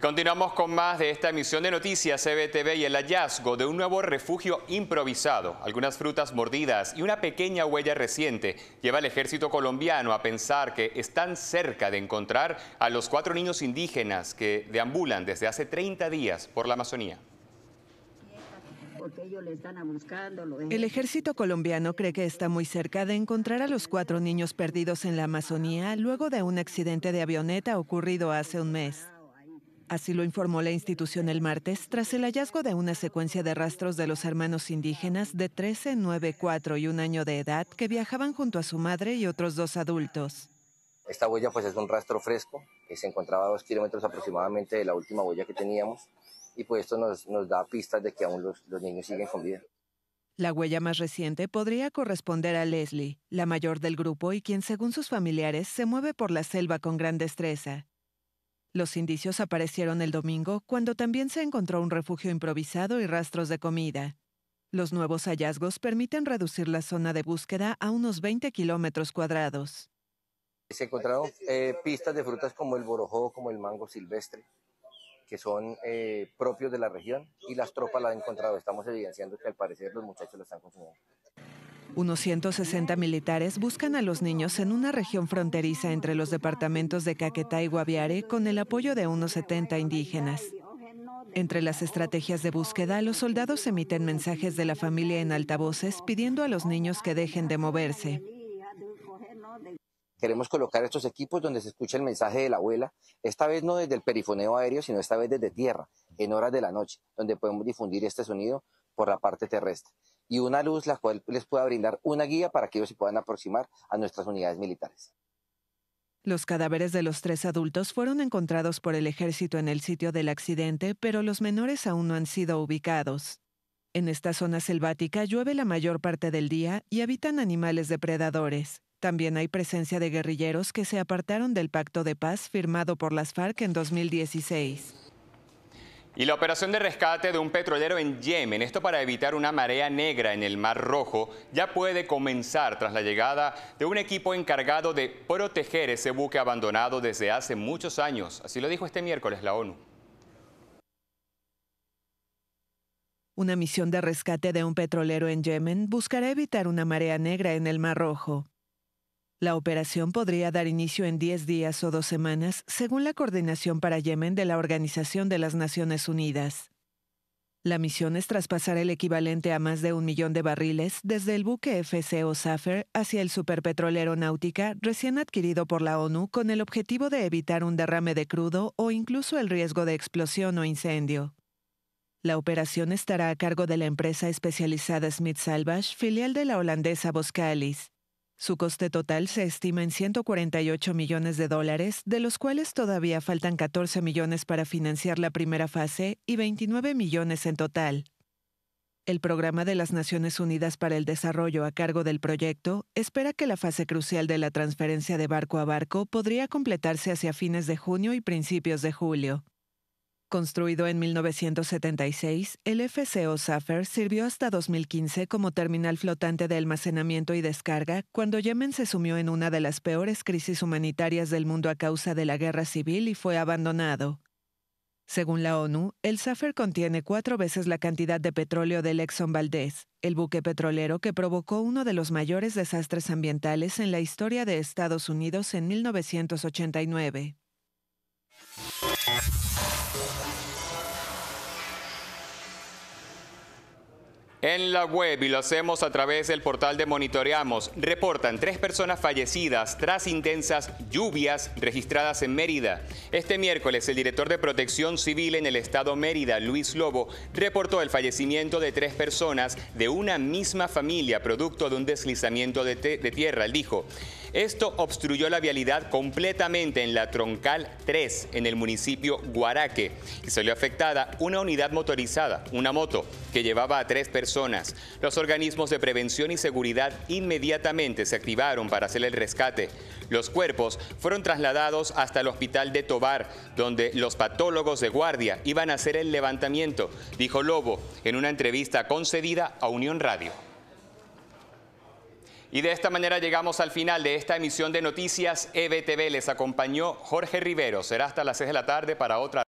continuamos con más de esta emisión de noticias CBTV y el hallazgo de un nuevo refugio improvisado, algunas frutas mordidas y una pequeña huella reciente lleva al ejército colombiano a pensar que están cerca de encontrar a los cuatro niños indígenas que deambulan desde hace 30 días por la Amazonía. El ejército colombiano cree que está muy cerca de encontrar a los cuatro niños perdidos en la Amazonía luego de un accidente de avioneta ocurrido hace un mes. Así lo informó la institución el martes tras el hallazgo de una secuencia de rastros de los hermanos indígenas de 13, 9, 4 y un año de edad que viajaban junto a su madre y otros dos adultos. Esta huella pues es un rastro fresco que se encontraba a dos kilómetros aproximadamente de la última huella que teníamos y pues esto nos, da pistas de que aún los, los niños siguen con vida. La huella más reciente podría corresponder a Leslie, la mayor del grupo y quien según sus familiares se mueve por la selva con gran destreza. Los indicios aparecieron el domingo cuando también se encontró un refugio improvisado y rastros de comida. Los nuevos hallazgos permiten reducir la zona de búsqueda a unos 20 kilómetros cuadrados. Se encontraron eh, pistas de frutas como el borojó, como el mango silvestre, que son eh, propios de la región y las tropas la han encontrado. Estamos evidenciando que al parecer los muchachos las han consumido. Unos 160 militares buscan a los niños en una región fronteriza entre los departamentos de Caquetá y Guaviare con el apoyo de unos 70 indígenas. Entre las estrategias de búsqueda, los soldados emiten mensajes de la familia en altavoces pidiendo a los niños que dejen de moverse. Queremos colocar estos equipos donde se escucha el mensaje de la abuela, esta vez no desde el perifoneo aéreo, sino esta vez desde tierra, en horas de la noche, donde podemos difundir este sonido por la parte terrestre y una luz la cual les pueda brindar una guía para que ellos se puedan aproximar a nuestras unidades militares. Los cadáveres de los tres adultos fueron encontrados por el ejército en el sitio del accidente, pero los menores aún no han sido ubicados. En esta zona selvática llueve la mayor parte del día y habitan animales depredadores. También hay presencia de guerrilleros que se apartaron del pacto de paz firmado por las FARC en 2016. Y la operación de rescate de un petrolero en Yemen, esto para evitar una marea negra en el Mar Rojo, ya puede comenzar tras la llegada de un equipo encargado de proteger ese buque abandonado desde hace muchos años. Así lo dijo este miércoles la ONU. Una misión de rescate de un petrolero en Yemen buscará evitar una marea negra en el Mar Rojo. La operación podría dar inicio en 10 días o dos semanas, según la coordinación para Yemen de la Organización de las Naciones Unidas. La misión es traspasar el equivalente a más de un millón de barriles desde el buque FCO Safer hacia el superpetrolero Náutica recién adquirido por la ONU con el objetivo de evitar un derrame de crudo o incluso el riesgo de explosión o incendio. La operación estará a cargo de la empresa especializada Smith Salvage, filial de la holandesa Boscalis. Su coste total se estima en 148 millones de dólares, de los cuales todavía faltan 14 millones para financiar la primera fase y 29 millones en total. El Programa de las Naciones Unidas para el Desarrollo a cargo del proyecto espera que la fase crucial de la transferencia de barco a barco podría completarse hacia fines de junio y principios de julio. Construido en 1976, el FCO Safer sirvió hasta 2015 como terminal flotante de almacenamiento y descarga cuando Yemen se sumió en una de las peores crisis humanitarias del mundo a causa de la guerra civil y fue abandonado. Según la ONU, el Safer contiene cuatro veces la cantidad de petróleo del Exxon Valdez, el buque petrolero que provocó uno de los mayores desastres ambientales en la historia de Estados Unidos en 1989. En la web y lo hacemos a través del portal de Monitoreamos, reportan tres personas fallecidas tras intensas lluvias registradas en Mérida. Este miércoles, el director de Protección Civil en el estado Mérida, Luis Lobo, reportó el fallecimiento de tres personas de una misma familia producto de un deslizamiento de, tierra. Él dijo, esto obstruyó la vialidad completamente en la troncal 3 en el municipio Guaraque y salió afectada una unidad motorizada, una moto, que llevaba a tres personas. Los organismos de prevención y seguridad inmediatamente se activaron para hacer el rescate. Los cuerpos fueron trasladados hasta el hospital de Tobar, donde los patólogos de guardia iban a hacer el levantamiento, dijo Lobo en una entrevista concedida a Unión Radio. Y de esta manera llegamos al final de esta emisión de Noticias EBTV. Les acompañó Jorge Rivero. Será hasta las 6 de la tarde para otra.